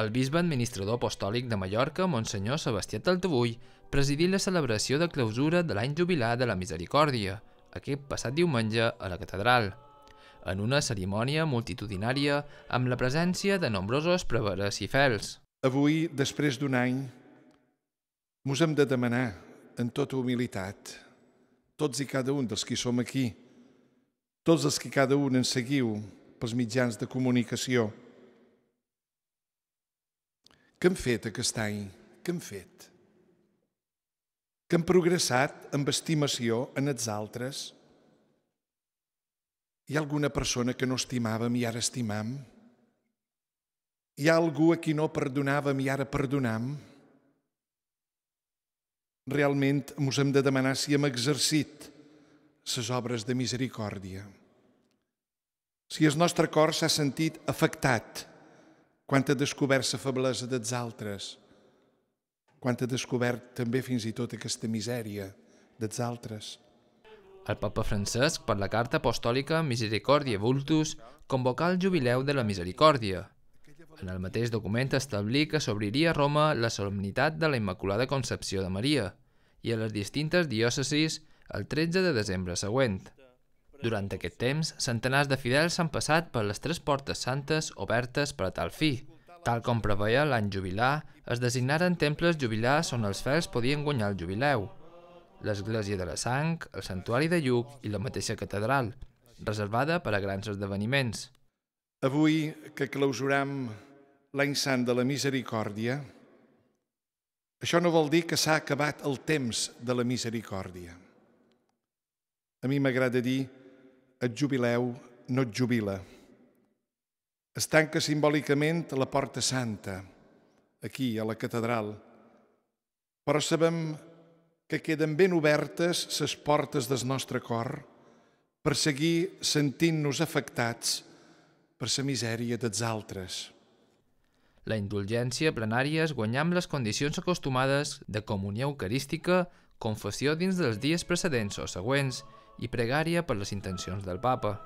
El bisbe administrador apostòlic de Mallorca, Monsenyor Sebastià Taltavull, presidí la celebració de clausura de l'any jubilar de la Misericòrdia, aquest passat diumenge a la catedral, en una cerimònia multitudinària amb la presència de nombrosos preveres i fels. Avui, després d'un any, mos hem de demanar, en tota humilitat, tots i cada un dels que som aquí, tots els que cada un ens seguiu pels mitjans de comunicació, què hem fet aquest any? Que hem fet? Que hem progressat amb estimació en els altres? Hi ha alguna persona que no estimàvem i ara estimam? Hi ha algú a qui no perdonàvem i ara perdonam? Realment ens hem de demanar si hem exercit les obres de misericòrdia. Si el nostre cor s'ha sentit afectat Quanta descoberta la feblesa dels altres. Quanta descobert també fins i tot aquesta misèria dels altres. El papa Francesc, per la carta apostòlica Misericòrdia Vultus, convocà el jubileu de la misericòrdia. En el mateix document establir que s'obriria a Roma la solemnitat de la Immaculada Concepció de Maria i a les distintes diòcesis el 13 de desembre següent. Durant aquest temps, centenars de fidels s'han passat per les tres portes santes obertes per a tal fi. Tal com preveia l'any jubilar, es designaren temples jubilars on els fels podien guanyar el jubileu. L'església de la Sang, el santuari de Lluc i la mateixa catedral, reservada per a grans esdeveniments. Avui que clausuram l'any sant de la misericòrdia, això no vol dir que s'ha acabat el temps de la misericòrdia. A mi m'agrada dir et jubileu no et jubila. Es tanca simbòlicament la Porta Santa, aquí, a la catedral, però sabem que queden ben obertes les portes del nostre cor per seguir sentint-nos afectats per la misèria dels altres. La indulgència plenària es guanyar amb les condicions acostumades de comunió eucarística, confessió dins dels dies precedents o següents i pregària per les intencions del Papa.